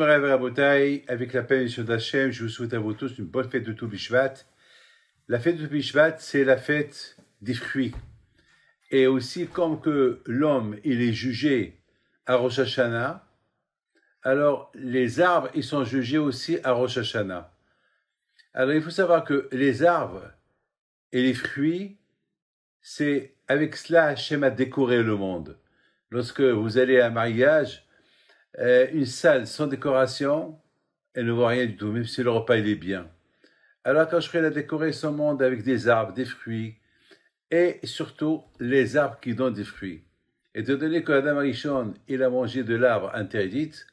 à bouteille avec la paix d'Hachem, je vous souhaite à vous tous une bonne fête de tout La fête de Bishvat, c'est la fête des fruits. Et aussi, comme que l'homme, il est jugé à Rosh Hashanah, alors les arbres, ils sont jugés aussi à Rosh Hashanah. Alors, il faut savoir que les arbres et les fruits, c'est avec cela Hachem a décoré le monde. Lorsque vous allez à un mariage, euh, une salle sans décoration, elle ne voit rien du tout, même si le repas il est bien. Alors quand je ferai la décorer son monde avec des arbres, des fruits, et surtout les arbres qui donnent des fruits. Et de donné que Adam Arishon, il a mangé de l'arbre interdite,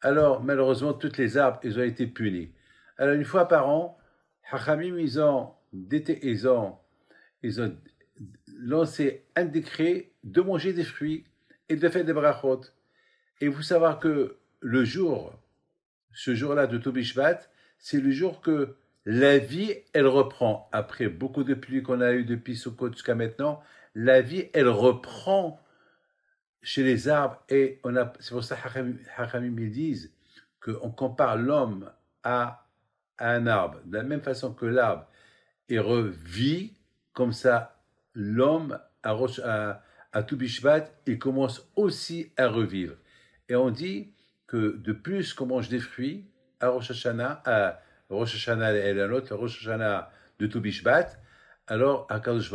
alors malheureusement, toutes les arbres, ils ont été punis. Alors une fois par an, Hachamim, ils ont, ils ils ont lancé un décret de manger des fruits et de faire des brachot. Et vous savoir que le jour, ce jour-là de Toubishvat, c'est le jour que la vie, elle reprend. Après beaucoup de pluie qu'on a eu depuis Sukkot jusqu'à maintenant, la vie, elle reprend chez les arbres. Et on a, c'est pour ça Haramim, ils disent qu'on compare l'homme à, un arbre. De la même façon que l'arbre, il revit, comme ça, l'homme à, à, à il commence aussi à revivre. Et on dit que de plus qu'on mange des fruits à Rosh Hashanah, à Rosh Hashanah et la l'autre Rosh Hashanah de Toubishbat, alors à Baruch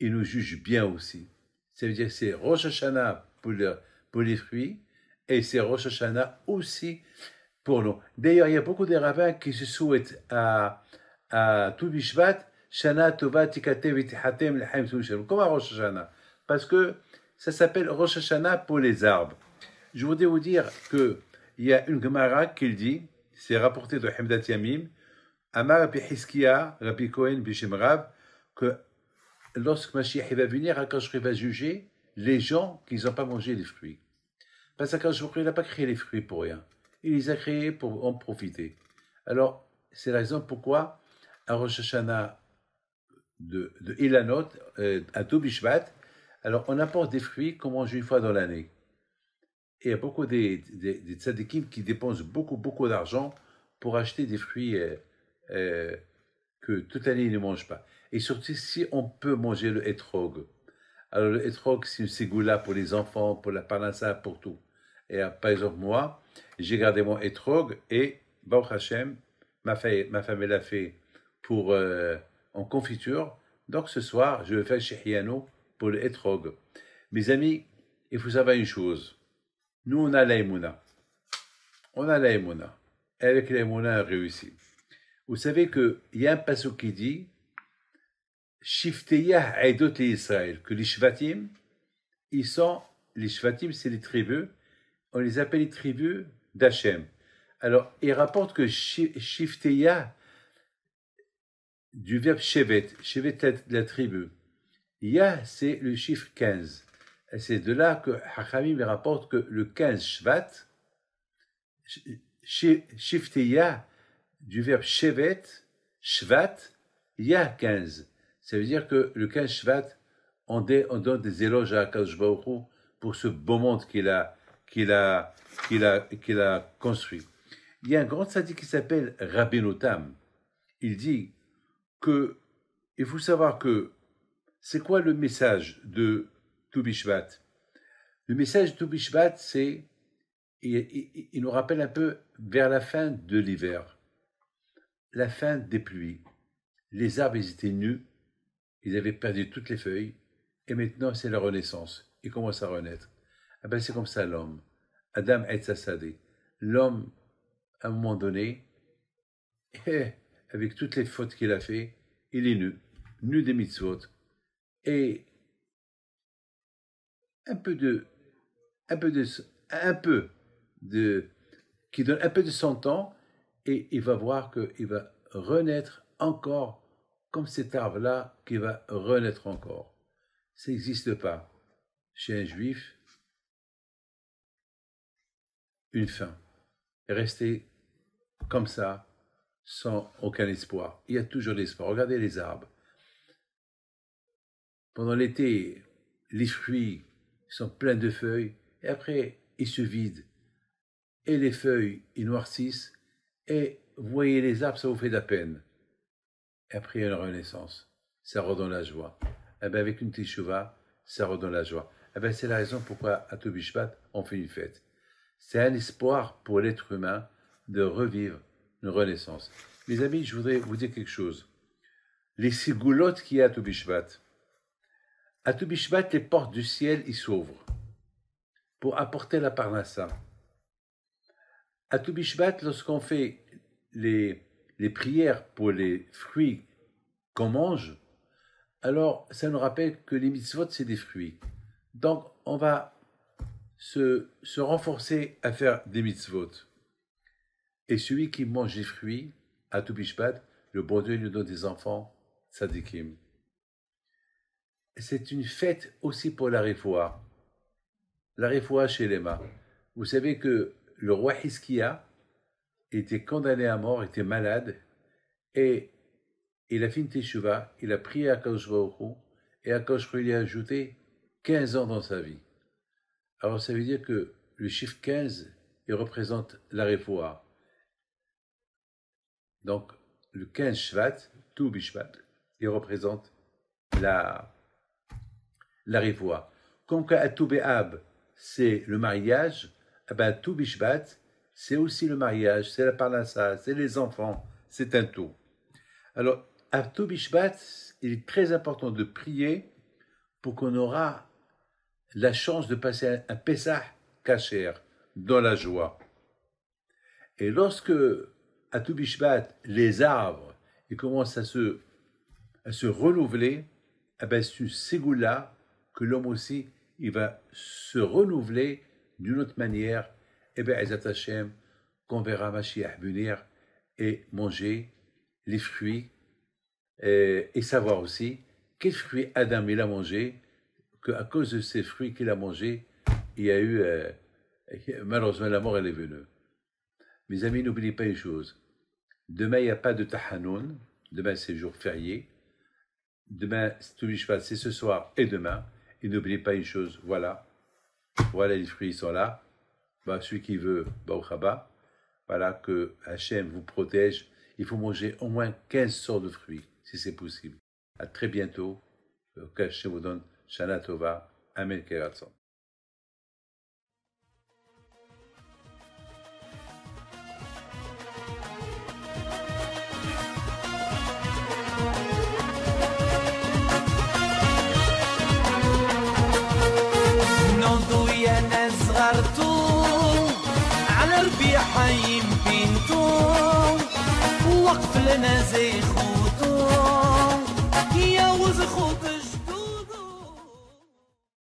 il nous juge bien aussi. Ça veut dire que c'est Rosh Hashanah pour, les fruits et c'est Rosh Hashanah aussi pour nous. D'ailleurs, il y a beaucoup de rabbins qui se souhaitent à, à Toubishbat, Shana Tova Hatem Lehem Comme à Rosh Hashanah. Parce que ça s'appelle Rosh Hashanah pour les arbres. Je voudrais vous dire que il y a une Gemara qui dit, c'est rapporté de Hamdat Yamim, Amar Rabbi Hiskia, Rabbi que lorsque Mashiach va venir, Akash va juger les gens qui n'ont pas mangé les fruits. Parce qu'Akash n'a pas créé les fruits pour rien. Il les a créés pour en profiter. Alors, c'est la raison pourquoi à Rosh Hashanah de, Ilanot, euh, à alors on apporte des fruits qu'on mange une fois dans l'année il y a beaucoup de des, tzadikim qui dépensent beaucoup, beaucoup d'argent pour acheter des fruits euh, euh, que toute l'année ils ne mangent pas. Et surtout, si on peut manger le etrog. Alors, le etrog, c'est une ségoula pour les enfants, pour la parnassa, pour tout. Et euh, par exemple, moi, j'ai gardé mon etrog et, Baruch Hashem, ma, faille, ma femme l'a fait pour, en confiture. Donc, ce soir, je vais faire chez Hiano pour le etrog. Mes amis, il faut savoir une chose nous, on a l'aïmouna. On a l'aïmouna. Et avec l'aïmouna, on réussi. Vous savez qu'il y a un passage qui dit Shifteya aïdot et Israël, que les Shvatim, ils sont, les Shvatim, c'est les tribus, on les appelle les tribus d'Hachem. Alors, il rapporte que Shifteya, du verbe Shevet, Shevet est la tribu, Ya, c'est le chiffre 15 c'est de là que me rapporte que le 15 Shvat, Shifteya, du verbe Shevet, Shvat, Ya 15. Ça veut dire que le 15 Shvat, on, donne des éloges à Akadosh pour ce beau monde qu'il a, qu'il a, qu'il a, construit. Il y a un grand sadi qui s'appelle Rabbeinu Il dit que, il faut savoir que, c'est quoi le message de Toubishvat. Le message de Toubishvat, c'est. Il, nous rappelle un peu vers la fin de l'hiver, la fin des pluies. Les arbres, étaient nus, ils avaient perdu toutes les feuilles, et maintenant c'est la renaissance. Ils commencent à renaître. Ah ben, c'est comme ça l'homme. Adam et Sassadé. L'homme, à un moment donné, eh, avec toutes les fautes qu'il a fait, il est nu, nu des mitzvot. Et un peu de, un peu de, un peu de, qui donne un peu de son temps, et il va voir qu'il va renaître encore comme cet arbre-là qui va renaître encore. Ça n'existe pas. Chez un juif, une fin. Rester comme ça, sans aucun espoir. Il y a toujours l'espoir. Regardez les arbres. Pendant l'été, les fruits ils sont pleins de feuilles, et après, ils se vident. Et les feuilles, ils noircissent, et vous voyez les arbres, ça vous fait de la peine. Et après, il y a une renaissance. Ça redonne la joie. Eh ben, avec une teshuvah, ça redonne la joie. Eh ben, c'est la raison pourquoi à Tobishvat, on fait une fête. C'est un espoir pour l'être humain de revivre une renaissance. Mes amis, je voudrais vous dire quelque chose. Les sigoulottes qu'il y a à Tobishvat, à Toubishvat, les portes du ciel y s'ouvrent pour apporter la parnassa. À Toubishvat, lorsqu'on fait les, les prières pour les fruits qu'on mange, alors ça nous rappelle que les mitzvot, c'est des fruits. Donc, on va se, se renforcer à faire des mitzvot. Et celui qui mange des fruits, à Toubishvat, le bon Dieu lui donne des enfants, tzadikim c'est une fête aussi pour la Refoa. La Refoa chez Lema. Vous savez que le roi Hiskia était condamné à mort, était malade, et il a fait une teshuva, il a prié à Kadoshvahu, et à il a ajouté 15 ans dans sa vie. Alors ça veut dire que le chiffre 15, il représente la Donc, le 15 Shvat, tout Bishvat, il représente la, la quand à Toubéab, c'est le mariage, à eh ben, c'est aussi le mariage, c'est la parnassa, c'est les enfants, c'est un tout. Alors, à Toubishbat, il est très important de prier pour qu'on aura la chance de passer un Pessah Kacher dans la joie. Et lorsque, à Toubishbat, les arbres ils commencent à se, à se renouveler, à eh ben, que l'homme aussi, il va se renouveler d'une autre manière, et eh bien Ezat Hashem, qu'on verra Mashiach venir et manger les fruits euh, et, savoir aussi quels fruits Adam il a mangé, qu'à cause de ces fruits qu'il a mangé, il y a eu, euh, malheureusement, la mort, elle est venue. Mes amis, n'oubliez pas une chose. Demain, il n'y a pas de Tahanoun. Demain, c'est jour férié. Demain, tout c'est ce soir et demain. Et n'oubliez pas une chose, voilà, voilà les fruits sont là. Bah, celui qui veut, bah, rabat. voilà que Hachem vous protège. Il faut manger au moins 15 sortes de fruits, si c'est possible. À très bientôt. Que Hachem vous donne Shana Tova. Amen. قلبي حيم بنتو وقف لنا زي خوتو يا خوتو